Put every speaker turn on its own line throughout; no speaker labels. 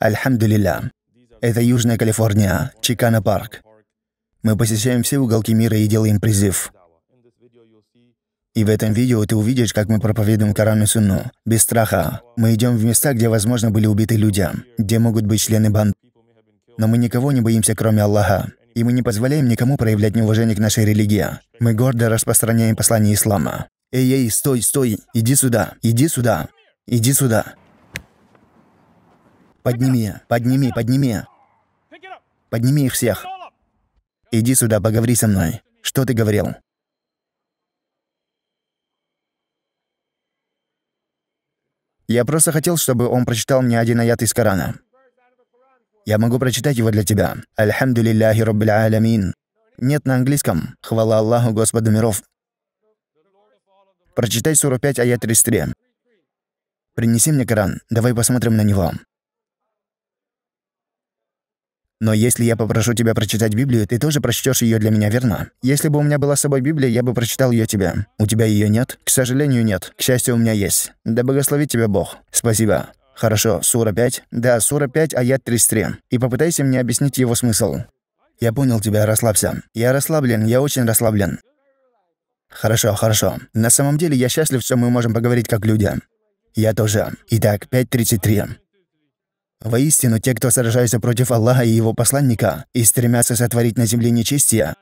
Альхамдулилля. Это Южная Калифорния, Чикана Парк. Мы посещаем все уголки мира и делаем призыв. И в этом видео ты увидишь, как мы проповедуем Коран и Сунну. Без страха. Мы идем в места, где, возможно, были убиты люди, где могут быть члены банд. Но мы никого не боимся, кроме Аллаха. И мы не позволяем никому проявлять неуважение к нашей религии. Мы гордо распространяем послание ислама. Эй, эй, стой, стой, иди сюда, иди сюда, иди сюда. Подними, подними, подними. Подними их всех. Иди сюда, поговори со мной. Что ты говорил? Я просто хотел, чтобы он прочитал мне один аят из Корана. Я могу прочитать его для тебя. Альхамду лилляхи раббил алямин. Нет на английском. Хвала Аллаху Господу миров. Прочитай 45 аят 33. Принеси мне Коран. Давай посмотрим на него. Но если я попрошу тебя прочитать Библию, ты тоже прочтешь ее для меня, верно? Если бы у меня была с собой Библия, я бы прочитал ее тебе. У тебя ее нет? К сожалению, нет. К счастью, у меня есть. Да благословит тебя Бог. Спасибо. Хорошо, сура 5? Да, сура 5, аят 33. И попытайся мне объяснить его смысл. Я понял тебя, расслабься. Я расслаблен, я очень расслаблен. Хорошо, хорошо. На самом деле я счастлив, что мы можем поговорить как люди. Я тоже. Итак, 5.33. Воистину, те, кто сражаются против Аллаха и его посланника и стремятся сотворить на земле нечестие,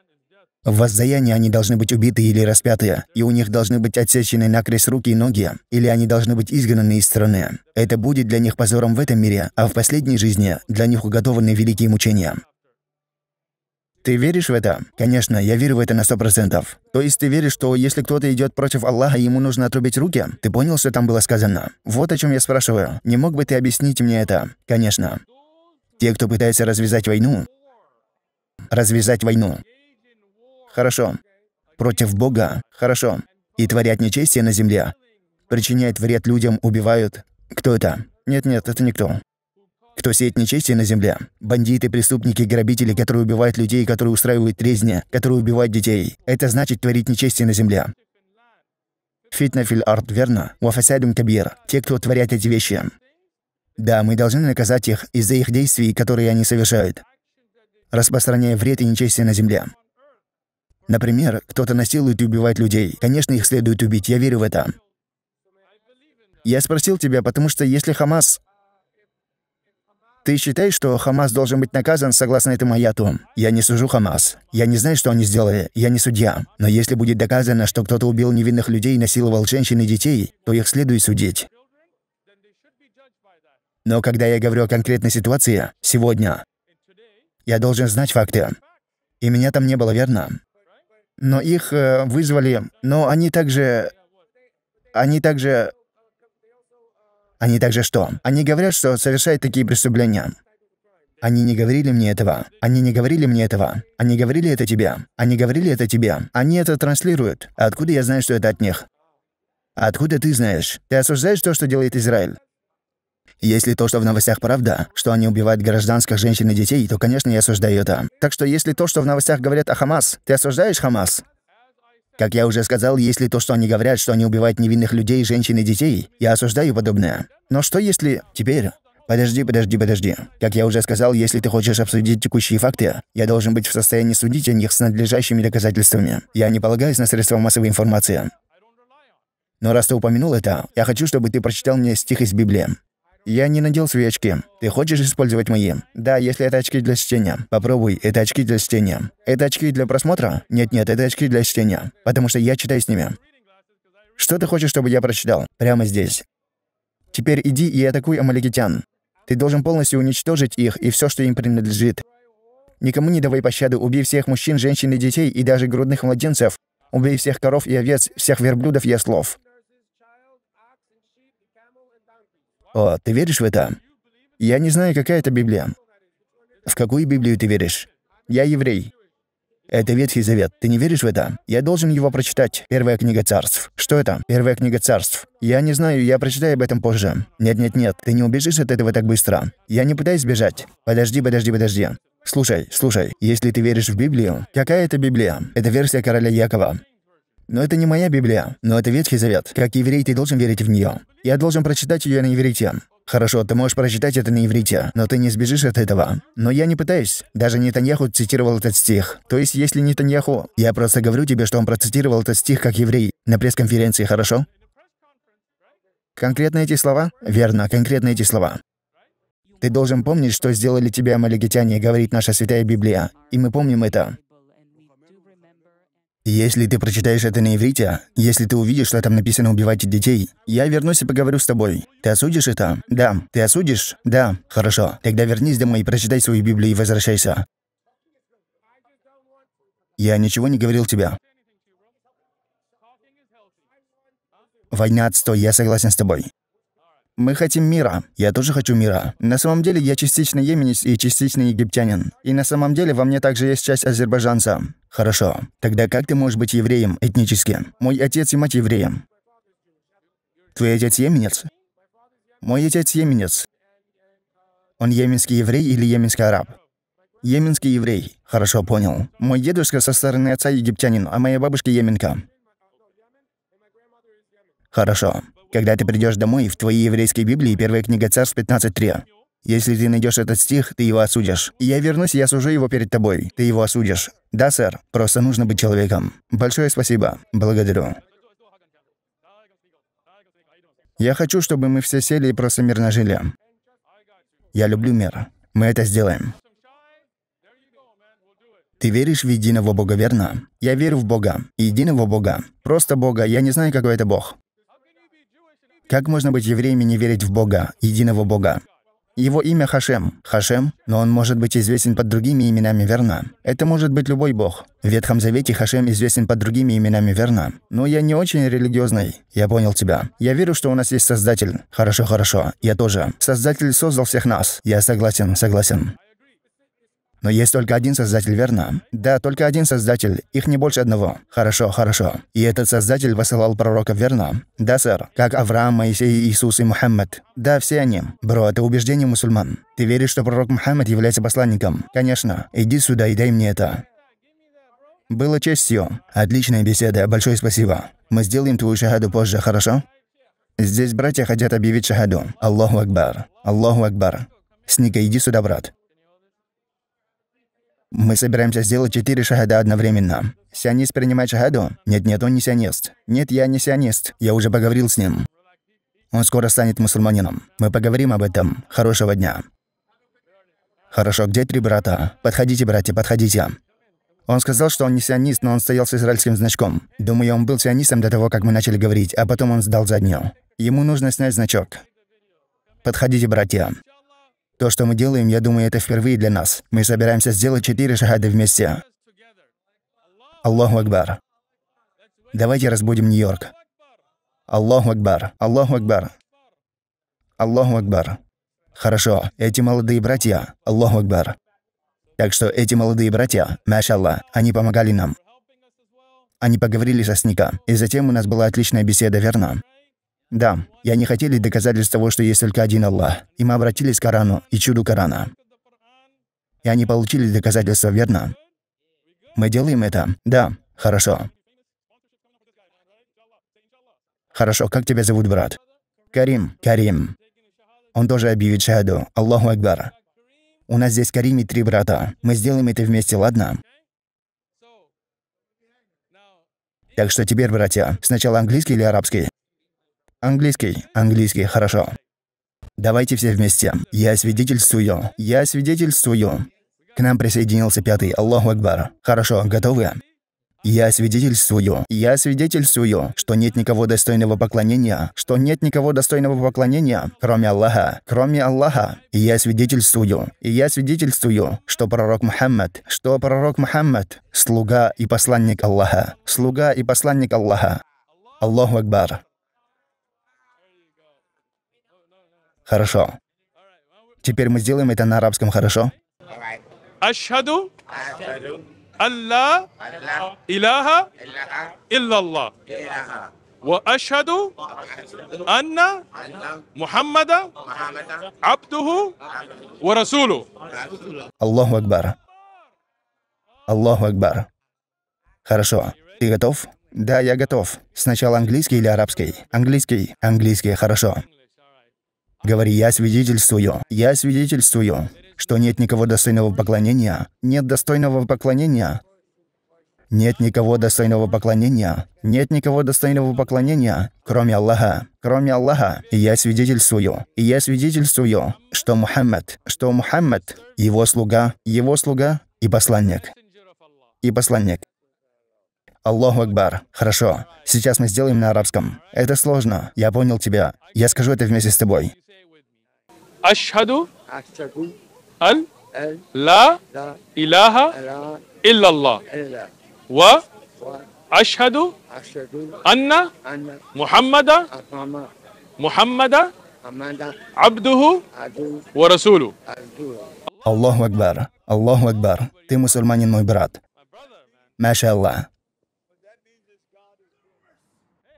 в воздаянии они должны быть убиты или распяты, и у них должны быть отсечены накрест руки и ноги, или они должны быть изгнаны из страны. Это будет для них позором в этом мире, а в последней жизни для них уготованы великие мучения. Ты веришь в это? Конечно, я верю в это на сто процентов. То есть ты веришь, что если кто-то идет против Аллаха, ему нужно отрубить руки? Ты понял, что там было сказано? Вот о чем я спрашиваю. Не мог бы ты объяснить мне это? Конечно. Те, кто пытается развязать войну, развязать войну. Хорошо. Против Бога. Хорошо. И творят нечестие на земле. Причиняют вред людям, убивают. Кто это? Нет-нет, это никто. Кто сеет нечестие на земле? Бандиты, преступники, грабители, которые убивают людей, которые устраивают резни, которые убивают детей. Это значит творить нечестие на земле. Фитнафиль филь арт, верно? Уафасадум кабир. Те, кто творят эти вещи. Да, мы должны наказать их из-за их действий, которые они совершают, распространяя вред и нечестие на земле. Например, кто-то насилует и убивает людей. Конечно, их следует убить, я верю в это. Я спросил тебя, потому что если Хамас ты считаешь, что Хамас должен быть наказан согласно этому аяту? Я не сужу Хамас. Я не знаю, что они сделали. Я не судья. Но если будет доказано, что кто-то убил невинных людей, насиловал женщин и детей, то их следует судить. Но когда я говорю о конкретной ситуации, сегодня, я должен знать факты. И меня там не было, верно? Но их э, вызвали, но они также... Они также они также что? Они говорят, что совершают такие преступления. Они не говорили мне этого. Они не говорили мне этого. Они говорили это тебе. Они говорили это тебе. Они это транслируют. Откуда я знаю, что это от них? Откуда ты знаешь? Ты осуждаешь то, что делает Израиль? Если то, что в новостях правда, что они убивают гражданских женщин и детей, то, конечно, я осуждаю это. Так что если то, что в новостях говорят о Хамас, ты осуждаешь Хамас? Как я уже сказал, если то, что они говорят, что они убивают невинных людей, женщин и детей, я осуждаю подобное. Но что если... Теперь... Подожди, подожди, подожди. Как я уже сказал, если ты хочешь обсудить текущие факты, я должен быть в состоянии судить о них с надлежащими доказательствами. Я не полагаюсь на средства массовой информации. Но раз ты упомянул это, я хочу, чтобы ты прочитал мне стих из Библии. «Я не надел свои очки. Ты хочешь использовать мои?» «Да, если это очки для чтения. Попробуй, это очки для чтения. Это очки для просмотра?» «Нет-нет, это очки для чтения. Потому что я читаю с ними». «Что ты хочешь, чтобы я прочитал?» «Прямо здесь». «Теперь иди и атакуй амаликитян. Ты должен полностью уничтожить их и все, что им принадлежит. Никому не давай пощады, убей всех мужчин, женщин и детей, и даже грудных младенцев. Убей всех коров и овец, всех верблюдов и ослов. О, ты веришь в это? Я не знаю, какая это Библия. В какую Библию ты веришь? Я еврей. Это Ветхий Завет. Ты не веришь в это? Я должен его прочитать. Первая книга царств. Что это? Первая книга царств. Я не знаю, я прочитаю об этом позже. Нет-нет-нет, ты не убежишь от этого так быстро. Я не пытаюсь бежать. Подожди, подожди, подожди. Слушай, слушай, если ты веришь в Библию, какая это Библия? Это версия короля Якова. Но это не моя Библия, но это Ветхий Завет. Как еврей ты должен верить в нее. Я должен прочитать ее на иврите. Хорошо, ты можешь прочитать это на иврите, но ты не сбежишь от этого. Но я не пытаюсь. Даже Нетаньяху цитировал этот стих. То есть, если Нетаньяху... Я просто говорю тебе, что он процитировал этот стих как еврей на пресс-конференции, хорошо? Конкретно эти слова? Верно, конкретно эти слова. Ты должен помнить, что сделали тебя амалегитяне, говорит наша Святая Библия. И мы помним это. «Если ты прочитаешь это на иврите, если ты увидишь, что там написано «убивайте детей», я вернусь и поговорю с тобой. Ты осудишь это? Да. Ты осудишь? Да. Хорошо. Тогда вернись домой и прочитай свою Библию и возвращайся. Я ничего не говорил тебе. Война отстой, я согласен с тобой. Мы хотим мира. Я тоже хочу мира. На самом деле я частично еменец и частично египтянин. И на самом деле во мне также есть часть азербайджанца. «Хорошо. Тогда как ты можешь быть евреем этнически? Мой отец и мать евреем». «Твой отец еменец?» «Мой отец еменец. Он еменский еврей или еменский араб?» «Еменский еврей. Хорошо, понял. Мой дедушка со стороны отца египтянин, а моя бабушка еменка». «Хорошо. Когда ты придешь домой, в твоей еврейской Библии первая книга Царств 15.3. Если ты найдешь этот стих, ты его осудишь. Я вернусь, я сужу его перед тобой. Ты его осудишь. Да, сэр. Просто нужно быть человеком. Большое спасибо. Благодарю. Я хочу, чтобы мы все сели и просто мирно жили. Я люблю мир. Мы это сделаем. Ты веришь в единого Бога, верно? Я верю в Бога. Единого Бога. Просто Бога. Я не знаю, какой это Бог. Как можно быть евреем и не верить в Бога, единого Бога? Его имя Хашем. Хашем, но он может быть известен под другими именами верно. Это может быть любой бог. В Ветхом Завете Хашем известен под другими именами верно. Но я не очень религиозный. Я понял тебя. Я верю, что у нас есть Создатель. Хорошо, хорошо. Я тоже. Создатель создал всех нас. Я согласен, согласен. Но есть только один создатель, верно? Да, только один создатель. Их не больше одного. Хорошо, хорошо. И этот создатель высылал пророков, верно? Да, сэр. Как Авраам, Моисей, Иисус и Мухаммад? Да, все они. Бро, это убеждение мусульман. Ты веришь, что пророк Мухаммад является посланником? Конечно. Иди сюда и дай мне это. Было честью. Отличная беседа, большое спасибо. Мы сделаем твою шахаду позже, хорошо? Здесь братья хотят объявить шахаду. Аллаху Акбар. Аллаху Акбар. Сника, иди сюда, брат. Мы собираемся сделать четыре шагада одновременно. Сионист принимает шагаду? Нет-нет, он не сионист. Нет, я не сионист. Я уже поговорил с ним. Он скоро станет мусульманином. Мы поговорим об этом. Хорошего дня. Хорошо, где три брата? Подходите, братья, подходите. Он сказал, что он не сионист, но он стоял с израильским значком. Думаю, он был сионистом до того, как мы начали говорить, а потом он сдал заднюю. Ему нужно снять значок. Подходите, братья. То, что мы делаем, я думаю, это впервые для нас. Мы собираемся сделать четыре шахады вместе. Аллаху Акбар. Давайте разбудим Нью-Йорк. Аллаху Акбар. Аллаху Акбар. Аллаху Акбар. Хорошо, эти молодые братья. Аллаху Акбар. Так что эти молодые братья, машалла, они помогали нам. Они поговорили со Сника, и затем у нас была отличная беседа, верно? Да, я не хотели доказательств того, что есть только один Аллах. И мы обратились к Корану и чуду Корана. И они получили доказательства, верно? Мы делаем это? Да, хорошо. Хорошо, как тебя зовут, брат? Карим. Карим. Он тоже объявит шаду. Аллаху Акбар. У нас здесь Карим и три брата. Мы сделаем это вместе, ладно? Так что теперь, братья, сначала английский или арабский? Английский. Английский, хорошо. Давайте все вместе. Я свидетельствую. Я свидетельствую. К нам присоединился пятый. Аллаху Акбар. Хорошо, готовы? Я свидетельствую, я свидетельствую, что нет никого достойного поклонения, что нет никого достойного поклонения, кроме Аллаха, кроме Аллаха. И я свидетельствую, и я свидетельствую, что пророк Мухаммад, что пророк Мухаммад, слуга и посланник Аллаха, слуга и посланник Аллаха. Аллаху Акбар. Хорошо. Теперь мы сделаем это на арабском, хорошо? Ашхаду Алла Илаха Иллаллах Ва ашхаду Анна Мухаммада Абдуху Ва Расулу Аллаху Акбар Аллаху Акбар Хорошо. Ты готов? Да, я готов. Сначала английский или арабский? Английский. Английский, хорошо. Говори, я свидетельствую, я свидетельствую, что нет никого достойного поклонения, нет достойного поклонения, нет никого достойного поклонения. Нет никого достойного поклонения, кроме Аллаха. Кроме Аллаха. И я свидетельствую. И я свидетельствую, что Мухаммад, что Мухаммад, его слуга, его слуга и посланник. И посланник. Аллаху Акбар. Хорошо. Сейчас мы сделаем на арабском. Это сложно. Я понял тебя. Я скажу это вместе с тобой. أشهد أن لا إله إلا الله و أشهد أن محمد محمد عبده ورسوله الله أكبر الله أكبر ты мусульманин мой брат ما شاء الله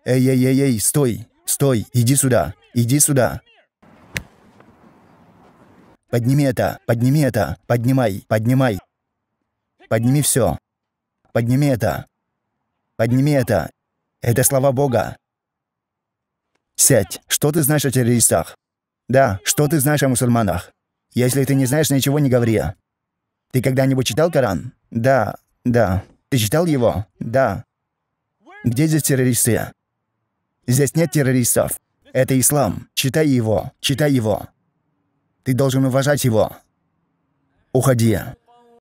Эй, эй, эй, эй, стой, стой, иди сюда, иди сюда. Подними это, подними это, поднимай, поднимай. Подними все. Подними это. Подними это. Это слова Бога. Сядь. Что ты знаешь о террористах? Да, что ты знаешь о мусульманах? Если ты не знаешь, ничего не говори. Ты когда-нибудь читал Коран? Да, да. Ты читал его? Да. Где здесь террористы? Здесь нет террористов. Это ислам. Читай его. Читай его. Ты должен уважать его. Уходи.